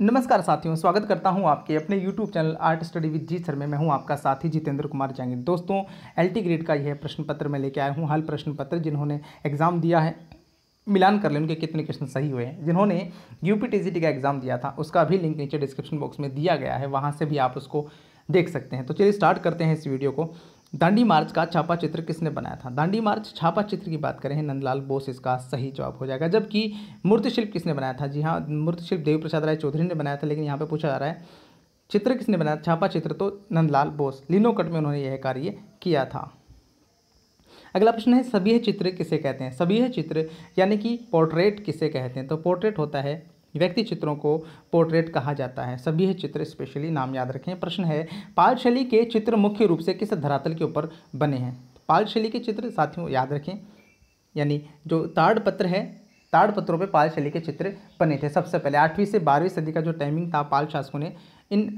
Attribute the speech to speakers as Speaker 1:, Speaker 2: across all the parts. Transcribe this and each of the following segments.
Speaker 1: नमस्कार साथियों स्वागत करता हूं आपके अपने YouTube channel art study with G sir में मैं हूं आपका साथी जितेंद्र कुमार जांगिन दोस्तों टी ग्रेड का यह प्रश्न पत्र मैं लेके आया हूं हल प्रश्न पत्र जिन्होंने एग्ज़ाम दिया है मिलान कर लें उनके कितने क्वेश्चन सही हुए हैं जिन्होंने यू पी का एग्ज़ाम दिया था उसका भी लिंक नीचे डिस्क्रिप्शन बॉक्स में दिया गया है वहाँ से भी आप उसको देख सकते हैं तो चलिए स्टार्ट करते हैं इस वीडियो को दांडी मार्च का छापा चित्र किसने बनाया था दांडी मार्च छापा चित्र की बात करें नंदलाल बोस इसका सही जवाब हो जाएगा जबकि मूर्तिशिल्प किसने बनाया था जी हाँ मूर्तिशिल्प देवी प्रसाद राय चौधरी ने बनाया था लेकिन यहाँ पे पूछा जा रहा है चित्र किसने बनाया छापा चित्र तो नंदलाल बोस लिनोकट में उन्होंने यह कार्य किया था अगला प्रश्न है सभी चित्र किसे कहते हैं सभी चित्र यानी कि पोर्ट्रेट किसे कहते हैं तो पोर्ट्रेट होता है व्यक्ति चित्रों को पोर्ट्रेट कहा जाता है सभी चित्र स्पेशली नाम याद रखें प्रश्न है पाल शैली के चित्र मुख्य रूप से किस धरातल के ऊपर बने हैं पाल शैली के चित्र साथियों याद रखें यानी जो ताड़पत्र है ताड़पत्रों पर पाल शैली के चित्र बने थे सबसे पहले आठवीं से बारहवीं सदी का जो टाइमिंग था पाल शासकों ने इन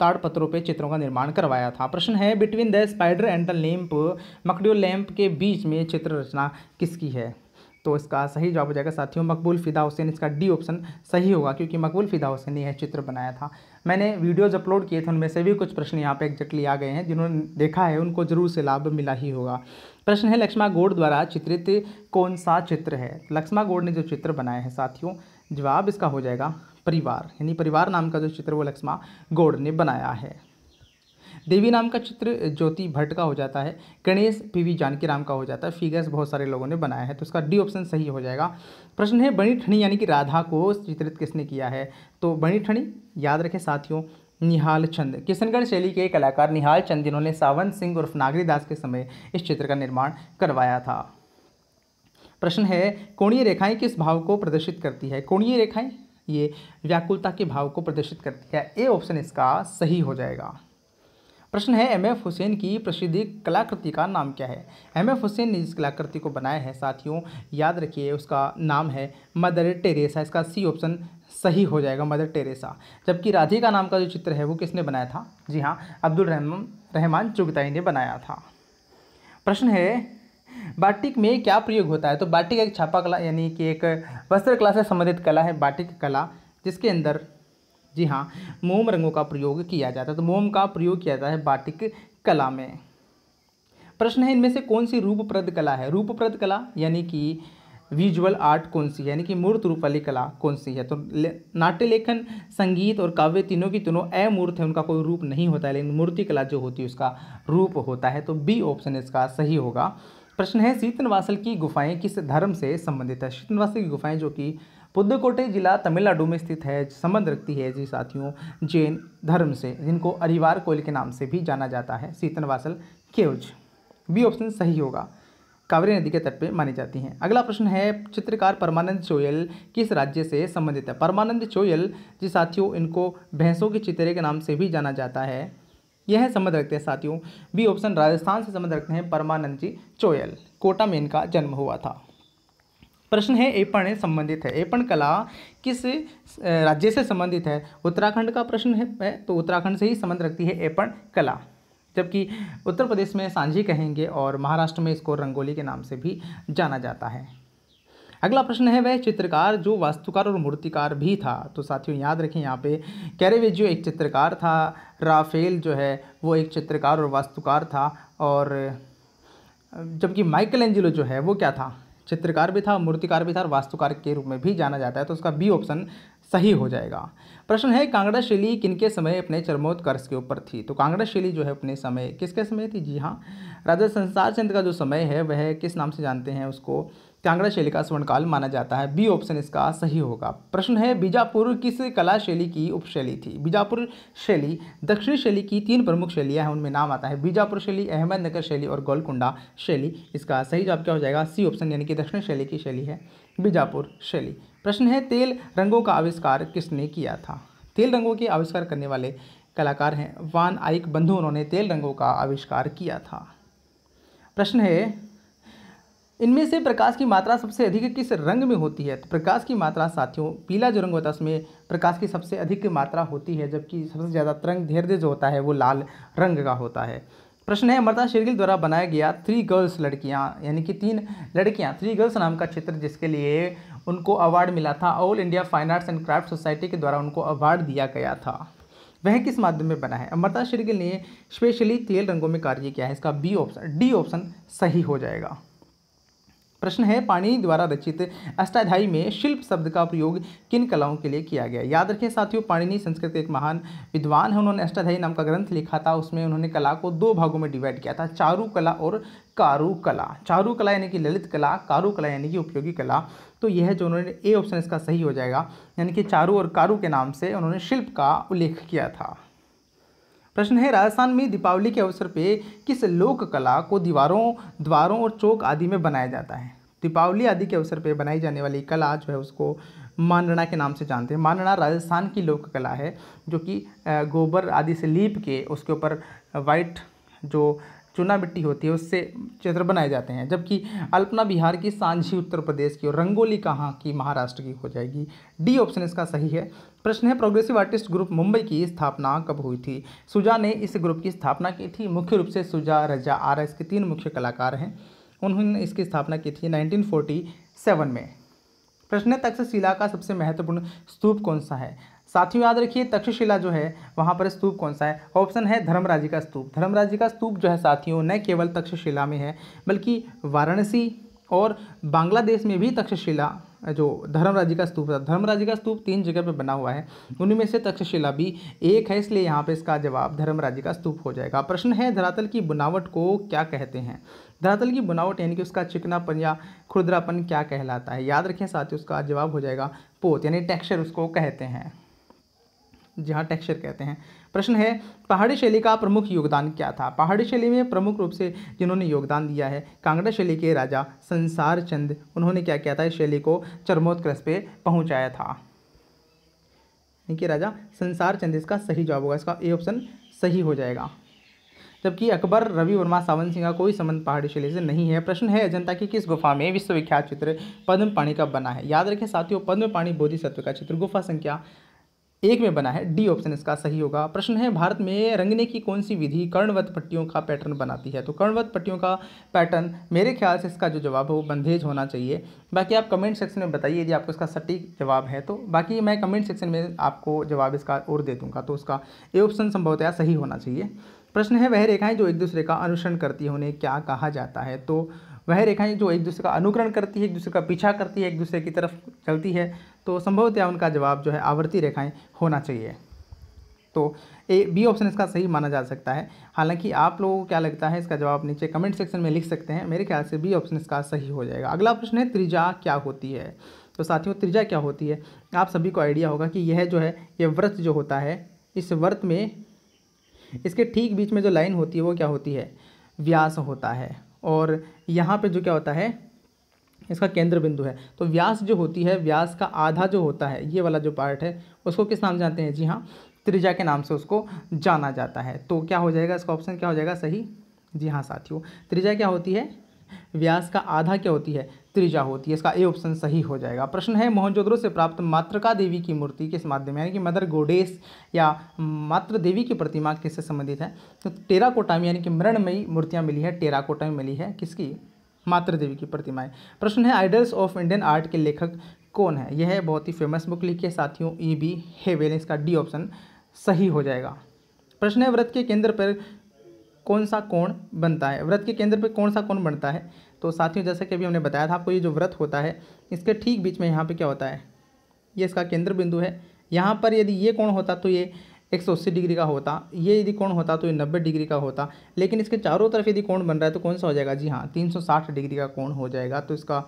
Speaker 1: ताड़पत्रों पे चित्रों का निर्माण करवाया था प्रश्न है between the spider and the lamp मकडियो लैम्प के बीच में चित्र रचना किसकी है तो इसका सही जवाब हो जाएगा साथियों मकबूल फ़िदा हुसैन इसका डी ऑप्शन सही होगा क्योंकि मकबूल फ़िदा हुसैन ने यह चित्र बनाया था मैंने वीडियोज़ अपलोड किए थे उनमें से भी कुछ प्रश्न यहाँ पे एग्जैक्टली आ गए हैं जिन्होंने देखा है उनको जरूर से लाभ मिला ही होगा प्रश्न है लक्ष्मा गोड द्वारा चित्रित कौन सा चित्र है लक्ष्मा गोड ने जो चित्र बनाए हैं साथियों जवाब इसका हो जाएगा परिवार यानी परिवार नाम का जो चित्र वो लक्ष्मा गोड ने बनाया है देवी नाम का चित्र ज्योति भट्ट का हो जाता है गणेश पी वी जानकी राम का हो जाता है फिगर्स बहुत सारे लोगों ने बनाया है तो इसका डी ऑप्शन सही हो जाएगा प्रश्न है बनी ठणी यानी कि राधा को चित्रित किसने किया है तो बनी ठणी याद रखें साथियों निहाल चंद किशनगढ़ शैली के कलाकार निहाल चंद जिन्होंने सावंत सिंह उर्फ नागरी दास के समय इस चित्र का निर्माण करवाया था प्रश्न है कोणीय रेखाएं किस भाव को प्रदर्शित करती है कोणीय रेखाएं ये व्याकुलता के भाव को प्रदर्शित करती है ए ऑप्शन इसका सही हो जाएगा प्रश्न है एम एफ हुसैन की प्रसिद्ध कलाकृति का नाम क्या है एम एफ हुसैन ने जिस कलाकृति को बनाया है साथियों याद रखिए उसका नाम है मदर टेरेसा इसका सी ऑप्शन सही हो जाएगा मदर टेरेसा जबकि राधिका नाम का जो चित्र है वो किसने बनाया था जी हाँ अब्दुल रहमान रहमान चुगताई ने बनाया था प्रश्न है बाटिक में क्या प्रयोग होता है तो बाटिक एक छापा कला यानी कि एक वस्त्र कला से संबंधित कला है बाटिक कला जिसके अंदर जी हाँ मोम रंगों का प्रयोग किया जाता है तो मोम का प्रयोग किया जाता है बाटिक कला में प्रश्न है इनमें से कौन सी रूपप्रद कला है रूपप्रद कला यानी कि विजुअल आर्ट कौन सी है यानी कि मूर्त रूप वाली कला कौन सी है तो ले, नाट्य लेखन संगीत और काव्य तीनों की तीनों अमूर्त है उनका कोई रूप नहीं होता है लेकिन मूर्ति कला जो होती है उसका रूप होता है तो बी ऑप्शन इसका सही होगा प्रश्न है शीतनवासल की गुफाएं किस धर्म से संबंधित है शीतनवासल की गुफाएं जो कि पुद्दुकोटे जिला तमिलनाडु में स्थित है संबंध रखती है जी साथियों जैन धर्म से जिनको अरिवार कोयल के नाम से भी जाना जाता है सीतनवासल केवज बी ऑप्शन सही होगा कावेरी नदी के तट पर मानी जाती हैं अगला प्रश्न है चित्रकार परमानंद चोयल किस राज्य से संबंधित है परमानंद चोयल जी साथियों इनको भैंसों के चितरे के नाम से भी जाना जाता है यह संबंध रखते हैं साथियों बी ऑप्शन राजस्थान से संबंध रखते हैं परमानंद जी चोयल कोटा में इनका जन्म हुआ था प्रश्न है एपण संबंधित है एपण कला किस राज्य से संबंधित है उत्तराखंड का प्रश्न है तो उत्तराखंड से ही संबंध रखती है एपण कला जबकि उत्तर प्रदेश में सांझी कहेंगे और महाराष्ट्र में इसको रंगोली के नाम से भी जाना जाता है अगला प्रश्न है वह चित्रकार जो वास्तुकार और मूर्तिकार भी था तो साथियों याद रखें यहाँ पे जो एक चित्रकार था राफेल जो है वो एक चित्रकार और वास्तुकार था और जबकि माइकल एंजिलो जो है वो क्या था चित्रकार भी था मूर्तिकार भी था और वास्तुकार के रूप में भी जाना जाता है तो उसका बी ऑप्शन सही हो जाएगा प्रश्न है कांगड़ा शैली किनके समय अपने चरमोत्कर्ष के ऊपर थी तो कांगड़ा शैली जो है अपने समय किसके समय थी जी हाँ राजा संसार चंद का जो समय है वह किस नाम से जानते हैं उसको कांगड़ा शैली का स्वर्णकाल माना जाता है बी ऑप्शन इसका सही होगा प्रश्न है बीजापुर किस कला शैली की उपशैली थी बीजापुर शैली दक्षिणी शैली की तीन प्रमुख शैलियाँ हैं उनमें नाम आता है बीजापुर शैली अहमदनगर शैली और गोलकुंडा शैली इसका सही जवाब क्या हो जाएगा सी ऑप्शन यानी कि दक्षिणी शैली की शैली है बीजापुर शैली प्रश्न है तेल रंगों का आविष्कार किसने किया था तेल रंगों के आविष्कार करने वाले कलाकार हैं वान आइक बंधु उन्होंने तेल रंगों का आविष्कार किया था प्रश्न है इनमें से प्रकाश की मात्रा सबसे अधिक किस रंग में होती है तो प्रकाश की मात्रा साथियों पीला जो रंग होता है उसमें प्रकाश की सबसे अधिक मात्रा होती है जबकि सबसे ज़्यादा तरंग धैर्य जो होता है वो लाल रंग का होता है प्रश्न है अमृता शेरगिल द्वारा बनाया गया थ्री गर्ल्स लड़कियाँ यानी कि तीन लड़कियाँ थ्री गर्ल्स नाम का क्षेत्र जिसके लिए उनको अवार्ड मिला था all India fine arts and craft society के द्वारा उनको अवार्ड दिया गया था वह किस माध्यम में बना है अमृता शेरगिल ने स्पेशली तेल रंगों में कार्य किया है इसका बी ऑप्शन डी ऑप्शन सही हो जाएगा प्रश्न है पाणिनि द्वारा रचित अष्टाध्यायी में शिल्प शब्द का प्रयोग किन कलाओं के लिए किया गया याद रखें साथियों पाणिनि संस्कृत के एक महान विद्वान है उन्होंने अष्टाध्यायी नाम का ग्रंथ लिखा था उसमें उन्होंने कला को दो भागों में डिवाइड किया था चारू कला और कारू कला चारू कला यानी कि ललित कला कारू कला यानी कि उपयोगी कला तो यह जो उन्होंने ए ऑप्शन इसका सही हो जाएगा यानी कि चारू और कारू के नाम से उन्होंने शिल्प का उल्लेख किया था प्रश्न है राजस्थान में दीपावली के अवसर पे किस लोक कला को दीवारों द्वारों और चौक आदि में बनाया जाता है दीपावली आदि के अवसर पे बनाई जाने वाली कला जो है उसको मानरणा के नाम से जानते हैं मानरणा राजस्थान की लोक कला है जो कि गोबर आदि से लीप के उसके ऊपर वाइट जो चूना मिट्टी होती है उससे चित्र बनाए जाते हैं जबकि अल्पना बिहार की सांझी उत्तर प्रदेश की और रंगोली कहाँ की महाराष्ट्र की हो जाएगी डी ऑप्शन इसका सही है प्रश्न है प्रोग्रेसिव आर्टिस्ट ग्रुप मुंबई की स्थापना कब हुई थी सुजा ने इस ग्रुप की स्थापना की थी मुख्य रूप से सुजा रजा आर एस के तीन मुख्य कलाकार हैं उन्होंने इसकी स्थापना की थी नाइनटीन में प्रश्न है तक्षशिला का सबसे महत्वपूर्ण स्तूप कौन सा है साथियों याद रखिए तक्षशिला जो है वहाँ पर स्तूप कौन सा है ऑप्शन है धर्मराजी का स्तूप धर्मराजी का स्तूप जो है साथियों न केवल तक्षशिला में है बल्कि वाराणसी और बांग्लादेश में भी तक्षशिला जो धर्मराजी का स्तूप था धर्मराजी का स्तूप तीन जगह पर बना हुआ है उनमें से तक्षशिला भी एक है इसलिए यहाँ पे इसका जवाब धर्मराजी का स्तूप हो जाएगा प्रश्न है धरातल की बुनावट को क्या कहते हैं धरातल की बुनावट यानी कि उसका चिकनापन या खुरदरापन क्या कहलाता है याद रखें साथियों उसका जवाब हो जाएगा पोत यानी टेक्सचर उसको कहते हैं जहाँ टेक्सचर कहते हैं प्रश्न है पहाड़ी शैली का प्रमुख योगदान क्या था पहाड़ी शैली में प्रमुख रूप से जिन्होंने योगदान दिया है कांगड़ा शैली के राजा संसार चंद उन्होंने क्या किया था इस शैली को चरमोत्कृष पे पहुँचाया था कि राजा संसार चंद इसका सही जवाब होगा इसका ए ऑप्शन सही हो जाएगा जबकि अकबर रवि वर्मा सावंत सिंह का कोई संबंध पहाड़ी शैली से नहीं है प्रश्न है अजंता की किस गुफा में विश्वविख्यात चित्र पद्म पाणी का बना है याद रखें साथियों पद्म पाणी बोधिसत्व का चित्र गुफा संख्या एक में बना है डी ऑप्शन इसका सही होगा प्रश्न है भारत में रंगने की कौन सी विधि कर्णवत पट्टियों का पैटर्न बनाती है तो कर्णवत पट्टियों का पैटर्न मेरे ख्याल से इसका जो जवाब है वो बंधेज होना चाहिए बाकी आप कमेंट सेक्शन में बताइए यदि आपको इसका सटीक जवाब है तो बाकी मैं कमेंट सेक्शन में आपको जवाब इसका और दे दूँगा तो उसका ए ऑप्शन संभवतया सही होना चाहिए प्रश्न है वह रेखाएँ जो एक दूसरे का अनुसरण करती है उन्हें क्या कहा जाता है तो वह रेखाएँ जो एक दूसरे का अनुकरण करती है एक दूसरे का पीछा करती है एक दूसरे की तरफ चलती है तो संभवतया उनका जवाब जो है आवर्ती रेखाएं होना चाहिए तो ए बी ऑप्शन इसका सही माना जा सकता है हालांकि आप लोगों को क्या लगता है इसका जवाब नीचे कमेंट सेक्शन में लिख सकते हैं मेरे ख्याल से बी ऑप्शन इसका सही हो जाएगा अगला प्रश्न है त्रिजा क्या होती है तो साथियों त्रिजा क्या होती है आप सभी को आइडिया होगा कि यह जो है यह व्रत जो होता है इस व्रत में इसके ठीक बीच में जो लाइन होती है वो क्या होती है व्यास होता है और यहाँ पे जो क्या होता है इसका केंद्र बिंदु है तो व्यास जो होती है व्यास का आधा जो होता है ये वाला जो पार्ट है उसको किस नाम जानते हैं जी हाँ त्रिज्या के नाम से उसको जाना जाता है तो क्या हो जाएगा इसका ऑप्शन क्या हो जाएगा सही जी हाँ साथियों त्रिज्या क्या होती है व्यास का आधा क्या होती है त्रिज्या होती है इसका ए ऑप्शन सही हो जाएगा प्रश्न है मोहनजोदड़ो से प्राप्त मातृका देवी की मूर्ति किस माध्यम यानी कि मदर गोडेस या मातृ देवी की प्रतिमा किससे संबंधित है तो टेरा कोटा में यानी कि मृणमयी मूर्तियाँ मिली है टेरा कोटा में मिली है किसकी मातृ देवी की प्रतिमाएं प्रश्न है आइडल्स ऑफ इंडियन आर्ट के लेखक कौन है यह बहुत ही फेमस बुक है साथियों ई बी हेवेल इसका डी ऑप्शन सही हो जाएगा प्रश्न है व्रत के केंद्र पर कौन सा कोण बनता है व्रत के केंद्र पर कौन सा कोण बनता है तो साथियों जैसा कि अभी हमने बताया था आपको ये जो व्रत होता है इसके ठीक बीच में यहाँ पर क्या होता है ये इसका केंद्र बिंदु है यहाँ पर यदि ये कोण होता तो ये एक सौ अस्सी डिग्री का होता ये यदि कोण होता तो ये नब्बे डिग्री का होता लेकिन इसके चारों तरफ यदि कोण बन रहा है तो कौन सा हो जाएगा जी हाँ तीन सौ साठ डिग्री का कोण हो जाएगा तो इसका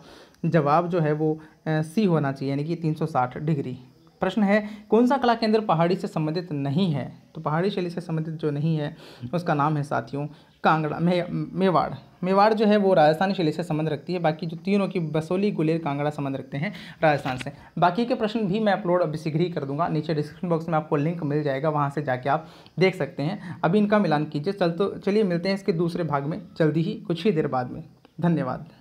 Speaker 1: जवाब जो है वो सी होना चाहिए यानी कि तीन सौ साठ डिग्री प्रश्न है कौन सा कला केंद्र पहाड़ी से संबंधित नहीं है तो पहाड़ी शैली से संबंधित जो नहीं है उसका नाम है साथियों कांगड़ा मे मेवाड़ मेवाड़ जो है वो राजस्थानी शैली से संबंध रखती है बाकी जो तीनों की बसोली गुलेर कांगड़ा संबंध रखते हैं राजस्थान से बाकी के प्रश्न भी मैं अपलोड अभी शीघ्र ही कर दूंगा नीचे डिस्क्रिप्शन बॉक्स में आपको लिंक मिल जाएगा वहाँ से जाके आप देख सकते हैं अभी इनका मिलान कीजिए चल तो चलिए मिलते हैं इसके दूसरे भाग में जल्दी ही कुछ ही देर बाद में धन्यवाद